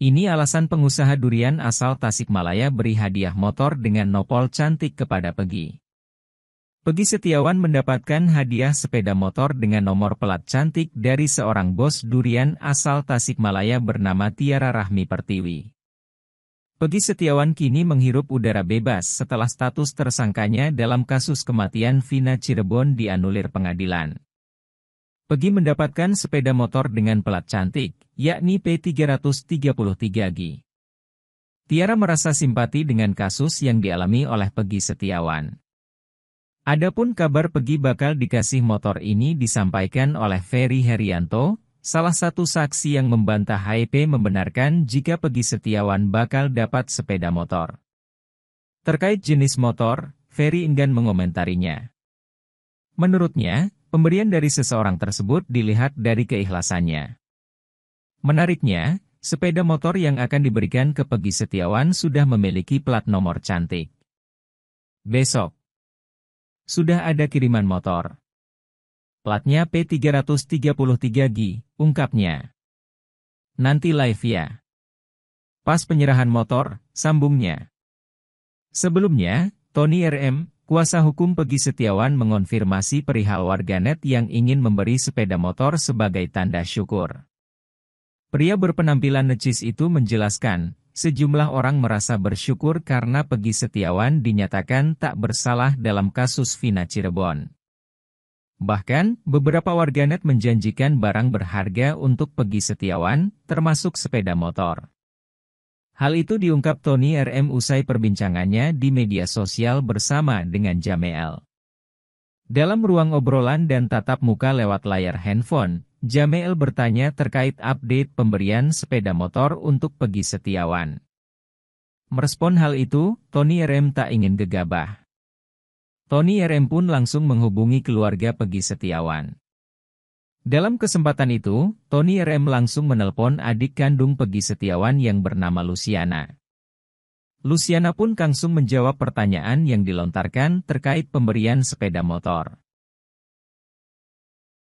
Ini alasan pengusaha durian asal Tasikmalaya beri hadiah motor dengan nopol cantik kepada Pegi. Pegi Setiawan mendapatkan hadiah sepeda motor dengan nomor pelat cantik dari seorang bos durian asal Tasikmalaya bernama Tiara Rahmi Pertiwi. Pegi Setiawan kini menghirup udara bebas setelah status tersangkanya dalam kasus kematian Vina Cirebon dianulir pengadilan. Pegi mendapatkan sepeda motor dengan pelat cantik, yakni P333G. Tiara merasa simpati dengan kasus yang dialami oleh Pegi Setiawan. Adapun kabar Pegi bakal dikasih motor ini disampaikan oleh Ferry Herianto, salah satu saksi yang membantah hype membenarkan jika Pegi Setiawan bakal dapat sepeda motor. Terkait jenis motor, Ferry enggan mengomentarinya. Menurutnya, pemberian dari seseorang tersebut dilihat dari keikhlasannya. Menariknya, sepeda motor yang akan diberikan ke Pegi Setiawan sudah memiliki plat nomor cantik. Besok, sudah ada kiriman motor. Platnya P333G, ungkapnya. Nanti live ya. Pas penyerahan motor, sambungnya. Sebelumnya, Tony RM, kuasa hukum Pegi Setiawan mengonfirmasi perihal warganet yang ingin memberi sepeda motor sebagai tanda syukur. Pria berpenampilan necis itu menjelaskan, sejumlah orang merasa bersyukur karena Pegi Setiawan dinyatakan tak bersalah dalam kasus Vina Cirebon. Bahkan, beberapa warganet menjanjikan barang berharga untuk Pegi Setiawan, termasuk sepeda motor. Hal itu diungkap Tony RM usai perbincangannya di media sosial bersama dengan Jamel. Dalam ruang obrolan dan tatap muka lewat layar handphone, Jamel bertanya terkait update pemberian sepeda motor untuk Pegi Setiawan. Merespon hal itu, Tony RM tak ingin gegabah. Tony RM pun langsung menghubungi keluarga Pegi Setiawan. Dalam kesempatan itu, Tony RM langsung menelpon adik kandung Pegi Setiawan yang bernama Luciana. Luciana pun langsung menjawab pertanyaan yang dilontarkan terkait pemberian sepeda motor.